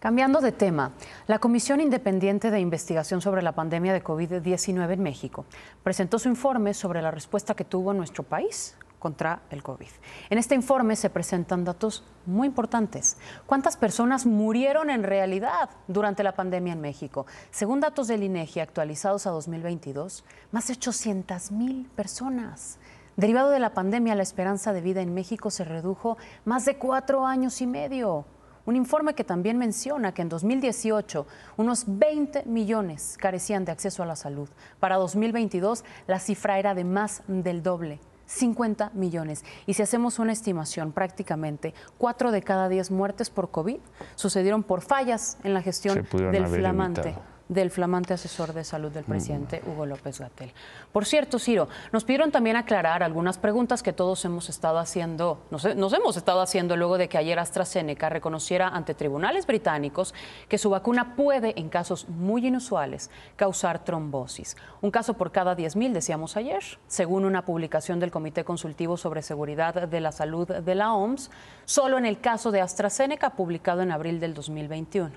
Cambiando de tema, la Comisión Independiente de Investigación sobre la Pandemia de COVID-19 en México presentó su informe sobre la respuesta que tuvo nuestro país contra el COVID. En este informe se presentan datos muy importantes. ¿Cuántas personas murieron en realidad durante la pandemia en México? Según datos del INEGI e actualizados a 2022, más de 800 mil personas. Derivado de la pandemia, la esperanza de vida en México se redujo más de cuatro años y medio. Un informe que también menciona que en 2018 unos 20 millones carecían de acceso a la salud. Para 2022 la cifra era de más del doble. 50 millones. Y si hacemos una estimación, prácticamente 4 de cada 10 muertes por COVID sucedieron por fallas en la gestión del flamante del flamante asesor de salud del mm. presidente Hugo López Gatel. Por cierto, Ciro, nos pidieron también aclarar algunas preguntas que todos hemos estado haciendo, nos, hemos estado haciendo luego de que ayer AstraZeneca reconociera ante tribunales británicos que su vacuna puede, en casos muy inusuales, causar trombosis. Un caso por cada 10.000, decíamos ayer, según una publicación del Comité Consultivo sobre Seguridad de la Salud de la OMS, solo en el caso de AstraZeneca, publicado en abril del 2021.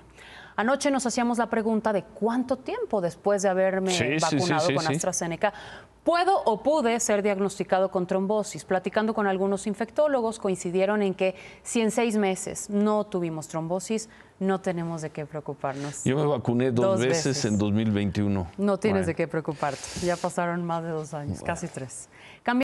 Anoche nos hacíamos la pregunta de cuánto tiempo después de haberme vacunado con AstraZeneca puedo o pude ser diagnosticado con trombosis. Platicando con algunos infectólogos coincidieron en que si en seis meses no tuvimos trombosis, no tenemos de qué preocuparnos. Yo me vacuné dos, veces. en 2021. No tienes de qué preocuparte. Ya pasaron más de dos años, casi tres.